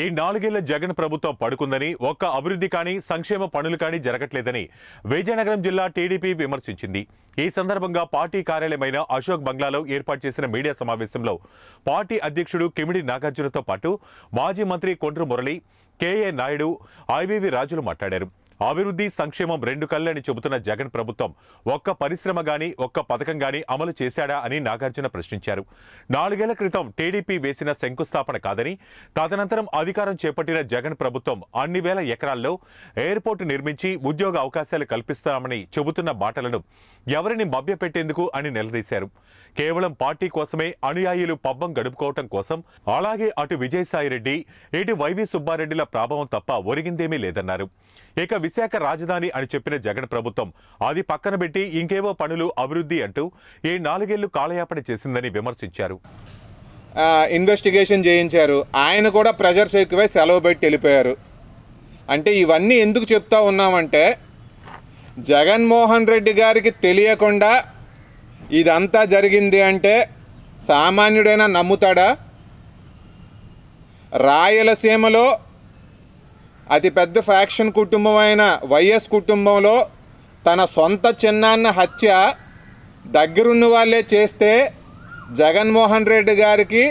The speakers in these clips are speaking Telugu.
ఈ నాలుగేళ్ల జగన్ ప్రభుత్వం పడుకుందని ఒక్క అభివృద్ధి కానీ సంక్షేమ పనులు కానీ జరగట్లేదని విజయనగరం జిల్లా టీడీపీ విమర్శించింది ఈ సందర్భంగా పార్టీ కార్యాలయమైన అశోక్ బంగ్లాలో ఏర్పాటు చేసిన మీడియా సమావేశంలో పార్టీ అధ్యక్షుడు కిమిడి నాగార్జునతో పాటు మాజీ మంత్రి కొండ్రు మురళి కేఏ నాయుడు ఐవీవీ రాజులు మాట్లాడారు అభివృద్ధి సంక్షేమం రెండు కళ్ళని చెబుతున్న జగన్ ప్రభుత్వం ఒక్క పరిశ్రమ గాని ఒక్క పథకం గాని అమలు చేశాడా అని నాగార్జున ప్రశ్నించారు నాలుగేళ్ల క్రితం టీడీపీ వేసిన శంకుస్థాపన కాదని తదనంతరం అధికారం చేపట్టిన జగన్ ప్రభుత్వం అన్ని వేల ఎకరాల్లో ఎయిర్పోర్టు నిర్మించి ఉద్యోగ అవకాశాలు కల్పిస్తామని చెబుతున్న మాటలను ఎవరిని మభ్యపెట్టేందుకు అని నిలదీశారు కేవలం పార్టీ కోసమే అనుయాయులు పబ్బం గడుపుకోవటం కోసం అలాగే అటు విజయసాయిరెడ్డి ఇటు వైవి సుబ్బారెడ్డిల ప్రభావం తప్ప ఒరిగిందేమీ లేదన్నారు ఇక విశాఖ రాజధాని అని చెప్పిన జగన్ ప్రభుత్వం అది పక్కన పెట్టి ఇంకేవో పనులు అభివృద్ధి అంటూ ఈ నాలుగేళ్లు కాలయాపన చేసిందని విమర్శించారు ఇన్వెస్టిగేషన్ చేయించారు ఆయన కూడా ప్రెజర్స్ ఎక్కువై సెలవు పెట్టి వెళ్ళిపోయారు అంటే ఇవన్నీ ఎందుకు చెప్తా ఉన్నామంటే జగన్మోహన్ రెడ్డి గారికి తెలియకుండా ఇదంతా జరిగింది అంటే సామాన్యుడైనా నమ్ముతాడా రాయలసీమలో అతి పెద్ద ఫ్యాక్షన్ కుటుంబమైన వైఎస్ కుటుంబంలో తన సొంత చిన్నాన్న హత్య దగ్గరున్న వాళ్ళే చేస్తే జగన్మోహన్ రెడ్డి గారికి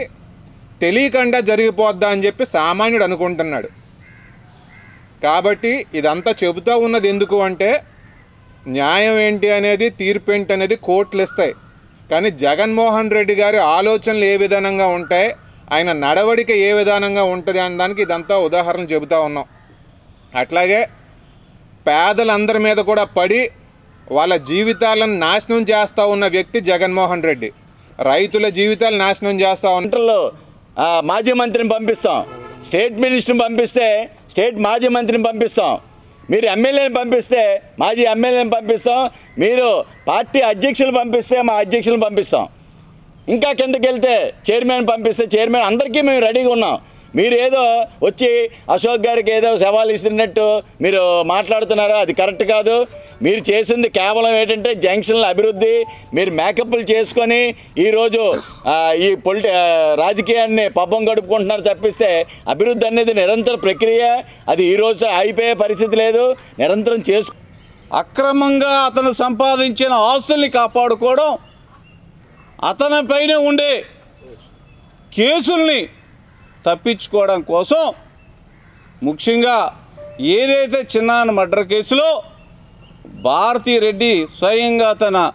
తెలియకుండా జరిగిపోద్దా అని చెప్పి సామాన్యుడు అనుకుంటున్నాడు కాబట్టి ఇదంతా చెబుతూ ఉన్నది ఎందుకు అంటే న్యాయం ఏంటి అనేది తీర్పు ఏంటి అనేది కోర్టులు ఇస్తాయి కానీ జగన్మోహన్ రెడ్డి గారి ఆలోచనలు ఏ విధానంగా ఉంటాయి ఆయన నడవడిక ఏ విధానంగా ఉంటుంది అనడానికి ఇదంతా ఉదాహరణ చెబుతూ ఉన్నాం అట్లాగే పేదలందరి మీద కూడా పడి వాళ్ళ జీవితాలను నాశనం చేస్తూ ఉన్న వ్యక్తి జగన్మోహన్ రెడ్డి రైతుల జీవితాలు నాశనం చేస్తూ ఉంటారు మాజీ మంత్రిని పంపిస్తాం స్టేట్ మినిస్టర్ని పంపిస్తే స్టేట్ మాజీ మంత్రిని పంపిస్తాం మీరు ఎమ్మెల్యేని పంపిస్తే మాజీ ఎమ్మెల్యేని పంపిస్తాం మీరు పార్టీ అధ్యక్షులు పంపిస్తే మా అధ్యక్షులను పంపిస్తాం ఇంకా కిందకి వెళ్తే చైర్మన్ పంపిస్తే చైర్మన్ అందరికీ మేము రెడీగా ఉన్నాం మీరు ఏదో వచ్చి అశోక్ గారికి ఏదో సవాల్ ఇస్తున్నట్టు మీరు మాట్లాడుతున్నారు అది కరెక్ట్ కాదు మీరు చేసింది కేవలం ఏంటంటే జంక్షన్ల అభివృద్ధి మీరు మేకప్లు చేసుకొని ఈరోజు ఈ పొలిటి రాజకీయాన్ని పబ్బం గడుపుకుంటున్నారు తప్పిస్తే అభివృద్ధి అనేది నిరంతర ప్రక్రియ అది ఈరోజు అయిపోయే పరిస్థితి లేదు నిరంతరం చేసు అక్రమంగా అతను సంపాదించిన ఆస్తుల్ని కాపాడుకోవడం అతనిపైనే ఉండే కేసుల్ని తప్పించుకోవడం కోసం ముఖ్యంగా ఏదైతే చిన్నాన్న మర్డర్ కేసులో భారతీ రెడ్డి స్వయంగా తన